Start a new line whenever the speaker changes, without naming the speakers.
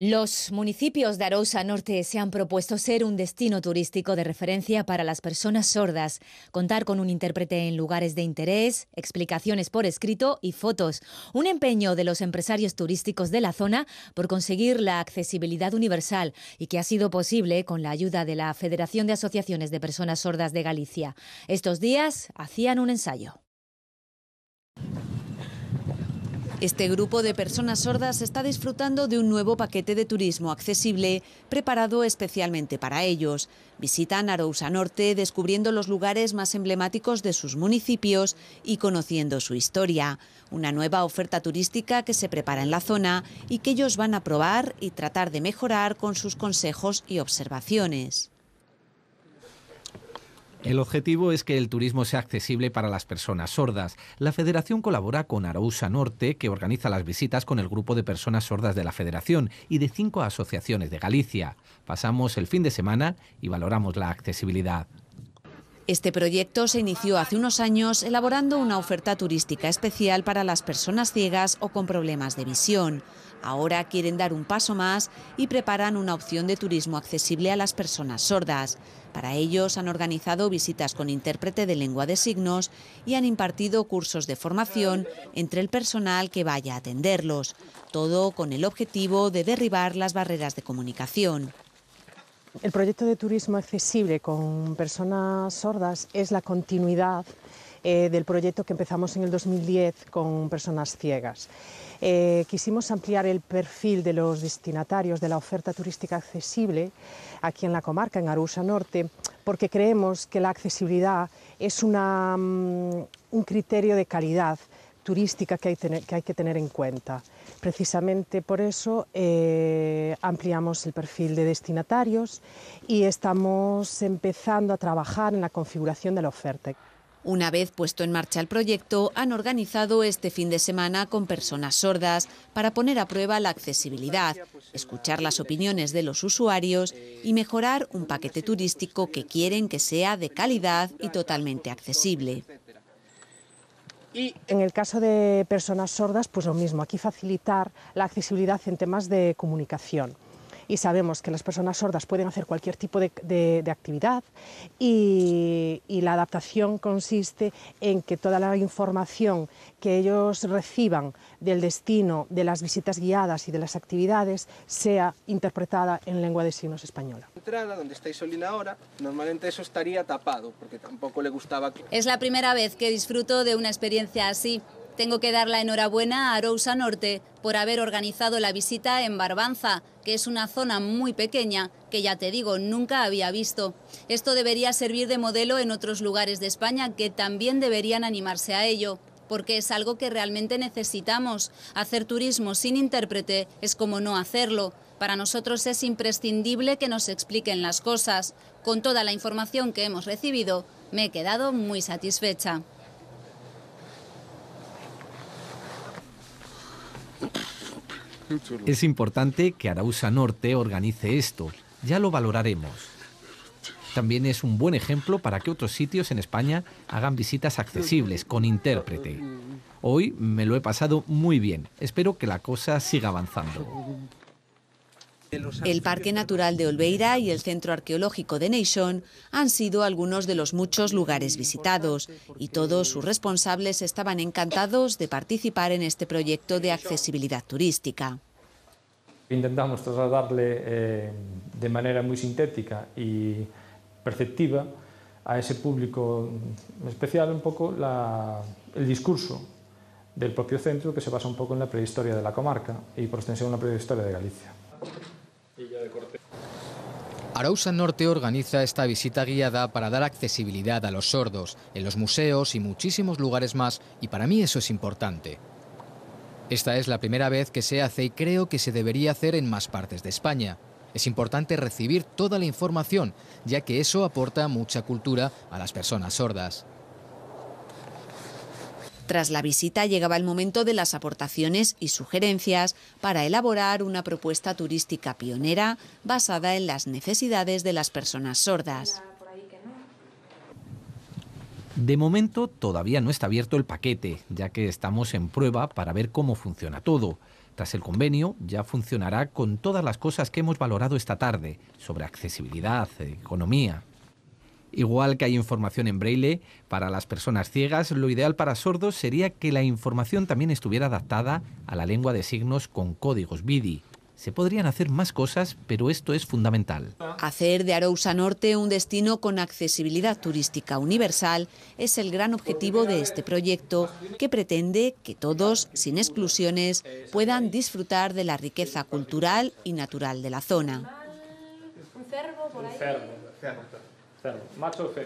Los municipios de Arousa Norte se han propuesto ser un destino turístico de referencia para las personas sordas, contar con un intérprete en lugares de interés, explicaciones por escrito y fotos, un empeño de los empresarios turísticos de la zona por conseguir la accesibilidad universal y que ha sido posible con la ayuda de la Federación de Asociaciones de Personas Sordas de Galicia. Estos días hacían un ensayo. Este grupo de personas sordas está disfrutando de un nuevo paquete de turismo accesible preparado especialmente para ellos. Visitan Arousa Norte descubriendo los lugares más emblemáticos de sus municipios y conociendo su historia. Una nueva oferta turística que se prepara en la zona y que ellos van a probar y tratar de mejorar con sus consejos y observaciones.
El objetivo es que el turismo sea accesible para las personas sordas. La Federación colabora con Araúsa Norte, que organiza las visitas con el grupo de personas sordas de la Federación y de cinco asociaciones de Galicia. Pasamos el fin de semana y valoramos la accesibilidad.
Este proyecto se inició hace unos años elaborando una oferta turística especial para las personas ciegas o con problemas de visión. Ahora quieren dar un paso más y preparan una opción de turismo accesible a las personas sordas. Para ellos han organizado visitas con intérprete de lengua de signos y han impartido cursos de formación entre el personal que vaya a atenderlos, todo con el objetivo de derribar las barreras de comunicación.
El proyecto de turismo accesible con personas sordas es la continuidad eh, del proyecto que empezamos en el 2010 con personas ciegas. Eh, quisimos ampliar el perfil de los destinatarios de la oferta turística accesible aquí en la comarca, en Arusa Norte, porque creemos que la accesibilidad es mm, un criterio de calidad turística que hay que tener en cuenta. Precisamente por eso eh, ampliamos el perfil de destinatarios y estamos empezando a trabajar en la configuración de la oferta.
Una vez puesto en marcha el proyecto, han organizado este fin de semana con personas sordas para poner a prueba la accesibilidad, escuchar las opiniones de los usuarios y mejorar un paquete turístico que quieren que sea de calidad y totalmente accesible.
Y en el caso de personas sordas, pues lo mismo, aquí facilitar la accesibilidad en temas de comunicación y sabemos que las personas sordas pueden hacer cualquier tipo de, actividad y, la adaptación consiste en que toda la información que ellos reciban del destino, de las visitas guiadas y de las actividades sea interpretada en lengua de signos española.
Entrada donde ahora, normalmente eso estaría tapado porque tampoco le gustaba.
Es la
primera vez que disfruto de una experiencia así. Tengo que dar la enhorabuena a Arousa Norte por haber organizado la visita en Barbanza, que es una zona muy pequeña que ya te digo, nunca había visto. Esto debería servir de modelo en otros lugares de España que también deberían animarse a ello, porque es algo que realmente necesitamos. Hacer turismo sin intérprete es como no hacerlo. Para nosotros es imprescindible que nos expliquen las cosas. Con toda la información que hemos recibido, me he quedado muy satisfecha.
Es importante que Araúsa Norte organice esto, ya lo valoraremos. También es un buen ejemplo para que otros sitios en España hagan visitas accesibles con intérprete. Hoy me lo he pasado muy bien, espero que la cosa siga avanzando.
El Parque Natural de Olveira y el Centro Arqueológico de Neixón han sido algunos de los muchos lugares visitados y todos sus responsables estaban encantados de participar en este proyecto de accesibilidad turística.
Intentamos trasladarle eh, de manera muy sintética y perceptiva a ese público especial un poco el discurso del propio centro que se basa un poco en la prehistoria de la comarca y por extensión en la prehistoria de Galicia. Arausa Norte organiza esta visita guiada para dar accesibilidad a los sordos, en los museos y muchísimos lugares más, y para mí eso es importante. Esta es la primera vez que se hace y creo que se debería hacer en más partes de España. Es importante recibir toda la información, ya que eso aporta mucha cultura a las personas sordas.
Tras la visita llegaba el momento de las aportaciones y sugerencias para elaborar una propuesta turística pionera basada en las necesidades de las personas sordas.
De momento todavía no está abierto el paquete, ya que estamos en prueba para ver cómo funciona todo. Tras el convenio ya funcionará con todas las cosas que hemos valorado esta tarde, sobre accesibilidad, economía, Igual que hay información en braille para las personas ciegas, lo ideal para sordos sería que la información también estuviera adaptada a la lengua de signos con códigos BIDI, se podrían hacer más cosas, pero esto es fundamental.
Hacer de Arousa Norte un destino con accesibilidad turística universal es el gran objetivo de este proyecto, que pretende que todos, sin exclusiones, puedan disfrutar de la riqueza cultural y natural de la zona.
בסדר, מה צופן?